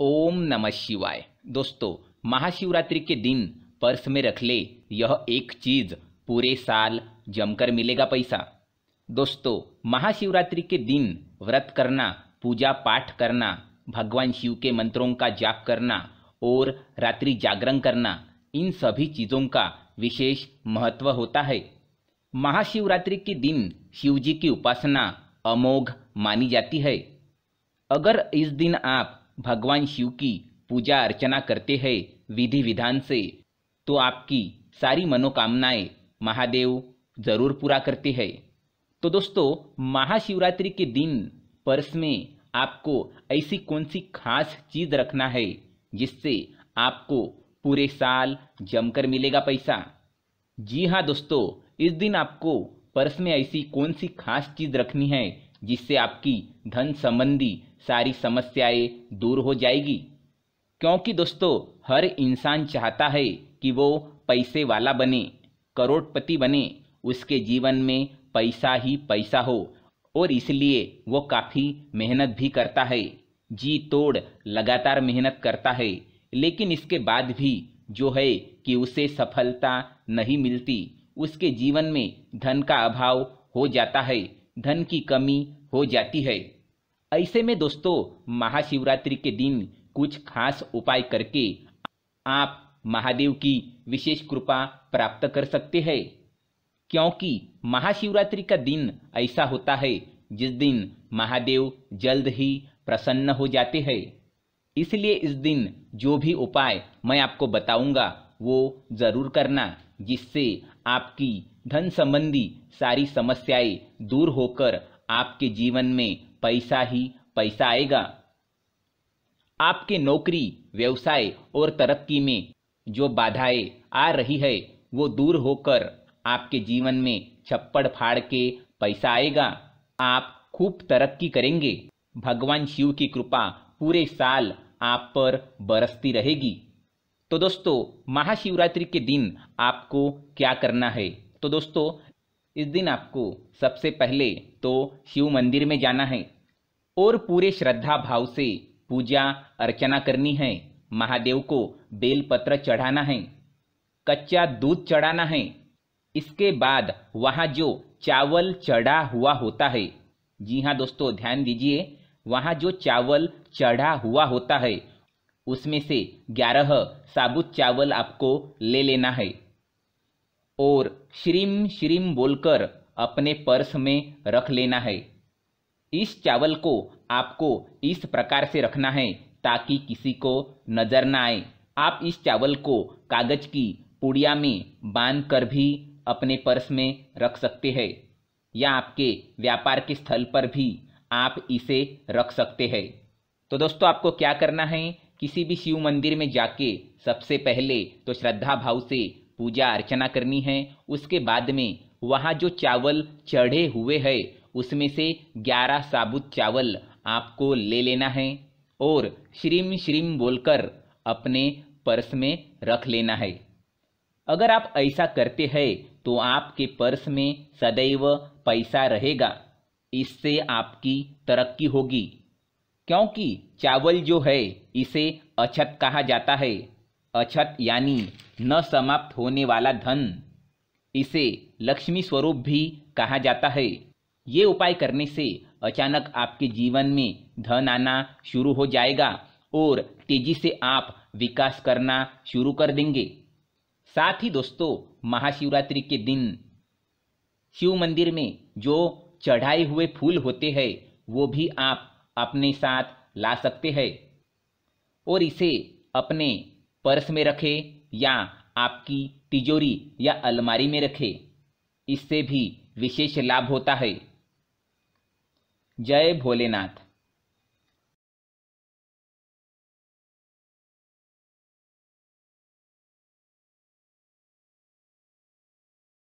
ओम नमः शिवाय दोस्तों महाशिवरात्रि के दिन पर्स में रख ले यह एक चीज़ पूरे साल जमकर मिलेगा पैसा दोस्तों महाशिवरात्रि के दिन व्रत करना पूजा पाठ करना भगवान शिव के मंत्रों का जाप करना और रात्रि जागरण करना इन सभी चीज़ों का विशेष महत्व होता है महाशिवरात्रि के दिन शिवजी की उपासना अमोघ मानी जाती है अगर इस दिन आप भगवान शिव की पूजा अर्चना करते हैं विधि विधान से तो आपकी सारी मनोकामनाएं महादेव जरूर पूरा करते हैं तो दोस्तों महाशिवरात्रि के दिन पर्स में आपको ऐसी कौन सी खास चीज़ रखना है जिससे आपको पूरे साल जमकर मिलेगा पैसा जी हाँ दोस्तों इस दिन आपको पर्स में ऐसी कौन सी खास चीज़ रखनी है जिससे आपकी धन संबंधी सारी समस्याएं दूर हो जाएगी क्योंकि दोस्तों हर इंसान चाहता है कि वो पैसे वाला बने करोड़पति बने उसके जीवन में पैसा ही पैसा हो और इसलिए वो काफ़ी मेहनत भी करता है जी तोड़ लगातार मेहनत करता है लेकिन इसके बाद भी जो है कि उसे सफलता नहीं मिलती उसके जीवन में धन का अभाव हो जाता है धन की कमी हो जाती है ऐसे में दोस्तों महाशिवरात्रि के दिन कुछ खास उपाय करके आप महादेव की विशेष कृपा प्राप्त कर सकते हैं क्योंकि महाशिवरात्रि का दिन ऐसा होता है जिस दिन महादेव जल्द ही प्रसन्न हो जाते हैं इसलिए इस दिन जो भी उपाय मैं आपको बताऊंगा वो ज़रूर करना जिससे आपकी धन संबंधी सारी समस्याएं दूर होकर आपके जीवन में पैसा ही पैसा आएगा आपके नौकरी व्यवसाय और तरक्की में जो बाधाएं आ रही है वो दूर होकर आपके जीवन में छप्पड़ फाड़ के पैसा आएगा आप खूब तरक्की करेंगे भगवान शिव की कृपा पूरे साल आप पर बरसती रहेगी तो दोस्तों महाशिवरात्रि के दिन आपको क्या करना है तो दोस्तों इस दिन आपको सबसे पहले तो शिव मंदिर में जाना है और पूरे श्रद्धा भाव से पूजा अर्चना करनी है महादेव को बेलपत्र चढ़ाना है कच्चा दूध चढ़ाना है इसके बाद वहाँ जो चावल चढ़ा हुआ होता है जी हाँ दोस्तों ध्यान दीजिए वहाँ जो चावल चढ़ा हुआ होता है उसमें से ग्यारह साबुत चावल आपको ले लेना है और श्रीम श्रीम बोलकर अपने पर्स में रख लेना है इस चावल को आपको इस प्रकार से रखना है ताकि किसी को नजर ना आए आप इस चावल को कागज की पुड़िया में बांध कर भी अपने पर्स में रख सकते हैं या आपके व्यापार के स्थल पर भी आप इसे रख सकते हैं तो दोस्तों आपको क्या करना है किसी भी शिव मंदिर में जाके सबसे पहले तो श्रद्धा भाव से पूजा अर्चना करनी है उसके बाद में वहाँ जो चावल चढ़े हुए है उसमें से ग्यारह साबुत चावल आपको ले लेना है और श्रीम श्रीम बोलकर अपने पर्स में रख लेना है अगर आप ऐसा करते हैं तो आपके पर्स में सदैव पैसा रहेगा इससे आपकी तरक्की होगी क्योंकि चावल जो है इसे अछत कहा जाता है अछत यानी न समाप्त होने वाला धन इसे लक्ष्मी स्वरूप भी कहा जाता है ये उपाय करने से अचानक आपके जीवन में धन आना शुरू हो जाएगा और तेजी से आप विकास करना शुरू कर देंगे साथ ही दोस्तों महाशिवरात्रि के दिन शिव मंदिर में जो चढ़ाए हुए फूल होते हैं वो भी आप अपने साथ ला सकते हैं और इसे अपने पर्स में रखें या आपकी तिजोरी या अलमारी में रखें इससे भी विशेष लाभ होता है जय भोलेनाथ